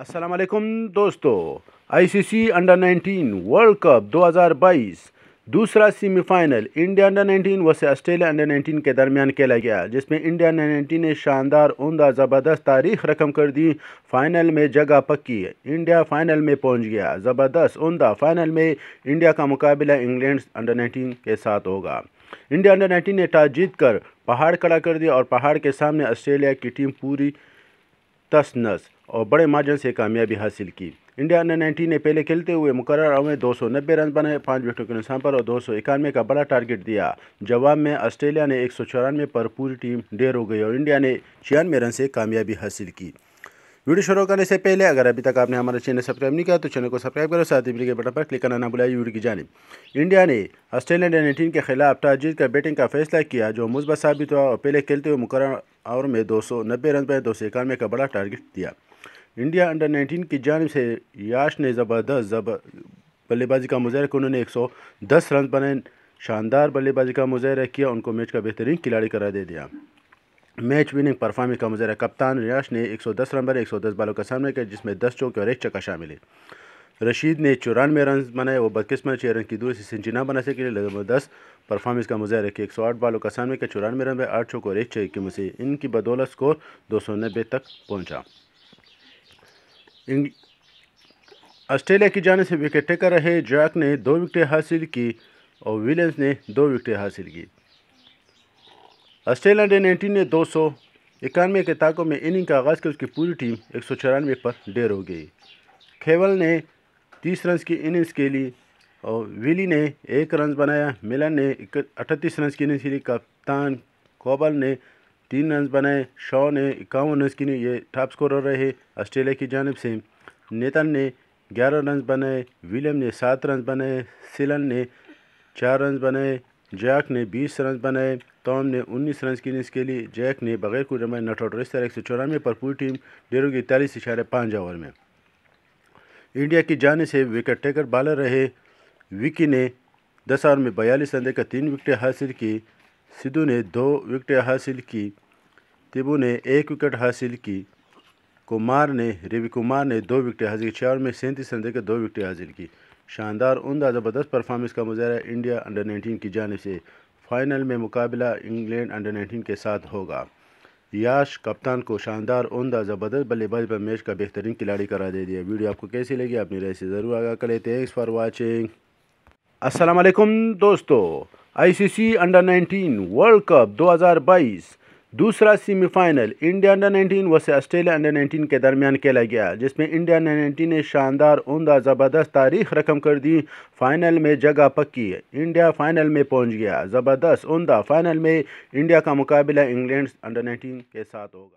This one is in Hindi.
असलम दोस्तों आईसीसी अंडर 19 वर्ल्ड कप 2022 दूसरा semifinal India under 19 versus Australia under 19 के दरमियान खेला गया जिसमें इंडिया अंडर 19 ने शानदार उमदा ज़बरदस्त तारीख रकम कर दी फाइनल में जगह पक्की इंडिया फाइनल में पहुंच गया ज़बरदस्त उमदा फाइनल में इंडिया का मुकाबला इंग्लैंड अंडर नाइनटीन के साथ होगा इंडिया अंडर नाइनटीन ने टॉस जीत कर पहाड़ खड़ा कर दिया और पहाड़ के सामने ऑस्ट्रेलिया की टीम पूरी दस नस और बड़े मार्जिन से कामयाबी हासिल की इंडिया अंडर नाइनटीन ने पहले खेलते हुए मुकर ओवर में दो रन बनाए पाँच विकेटों के नुकसान पर और दो का बड़ा टारगेट दिया जवाब में ऑस्ट्रेलिया ने एक पर पूरी टीम ढेर हो गई और इंडिया ने छियानवे रन से कामयाबी हासिल की वीडियो शुरू करने से पहले अगर अभी तक आपने हमारा चैनल सब्सक्राइब नहीं किया तो चैनल को सब्सक्राइब करो साथ ही बिल के बटन पर क्लिक करना ना बुलाई वीडियो की जानब इंडिया ने ऑस्ट्रेलिया डे टीम के खिलाफ जीत का बैटिंग का फैसला किया जो मुस्बत साबित हुआ और पहले खेलते हुए मुकर ओवर में दो सौ नब्बे रन पर दो सौ इक्यानवे का बड़ा टारगेट दिया इंडिया अंडर नाइनटीन की जानब से याश ने ज़बरदस्त बल्लेबाजी का मुजाहरा किया उन्होंने एक सौ दस रन बनाए शानदार बल्लेबाजी का मुजाहरा किया उनको मैच का बेहतरीन खिलाड़ी करार दे दिया मैच विनिंग परफॉर्मेंस का मुजहरा कप्तान रियाश ने 110 रन पर 110 बालों का सामना किया जिसमें 10 चौके और एक चक्का शामिल है रशीद ने चौरानवे रन बनाए वो बदकिस्मत छः रन की दूसरी से सेंचुरी न बना सके दस परफॉर्मेंस का मुजहरा किया एक सौ आठ बालों का सामना किया चौरानवे रन पर आठ चौक और एक चौके में इनकी बदौलत स्कोर दो सौ नब्बे तक पहुँचा ऑस्ट्रेलिया की जाने से विकेट टेकर रहे जैक ने दो विकटें हासिल की और विलियम्स ने दो विकटें हासिल की ऑस्ट्रेलिया डे नाइनटीन ने दो सौ इक्यानवे के ताकों में इनिंग का आगाज़ कर उसकी पूरी टीम एक सौ चौरानवे पर डेर हो गई खेवल ने तीस रन की इनिंग्स के लिए और विली ने एक रन बनाया मिलन ने अठतीस रन की इनिंग्स के लिए कप्तान कोबल ने तीन रन बनाए शॉ ने इक्यावन रन की ये टॉप स्कोरर रहे ऑस्ट्रेलिया की जानब से नेतन ने ग्यारह रन बनाए विलियम ने सात रन बनाए सिलन ने चार रन बनाए जैक ने बीस रन बनाए टॉम ने उन्नीस रन की इनिंग्स के लिए जैक ने बगैर कोई रन नट आउट रजिस्टर एक सौ चौरानवे पर पूरी टीम डेरों की इकतालीस इशारे पाँच ओवर में इंडिया की जाने से विकेट टेकर बॉलर रहे विकी ने दस ओवर में बयालीस रन देकर तीन विकेट हासिल की सिद्धू ने दो विकेट हासिल की तिबू ने एक विकेट हासिल की कुमार ने रवि कुमार ने दो विकेट हासिल की छः ओवर में सैंतीस रन देकर दो विकेट हासिल की शानदार उमदा ज़बरदस्त परफॉर्मेंस का मुजाहरा इंडिया अंडर नाइनटीन की जानब से फाइनल में मुकाबला इंग्लैंड अंडर 19 के साथ होगा याश कप्तान को शानदार उमदा ज़बरदस्त बल्लेबाज पर मैच का बेहतरीन खिलाड़ी करा दे दिया वीडियो आपको कैसी लगी आप मेरे से ज़रूर आगा करें थैंक्स फॉर वाचिंग दोस्तों आई दोस्तों आईसीसी अंडर 19 वर्ल्ड कप 2022 दूसरा semifinal India under 19 versus Australia under 19 के दरमियान खेला गया जिसमें इंडिया अंडर 19 ने शानदार उमदा ज़बरदस्त तारीख रकम कर दी फाइनल में जगह पक्की इंडिया फाइनल में पहुंच गया ज़बरदस्त उमदा फाइनल में इंडिया का मुकाबला इंग्लैंड अंडर 19 के साथ होगा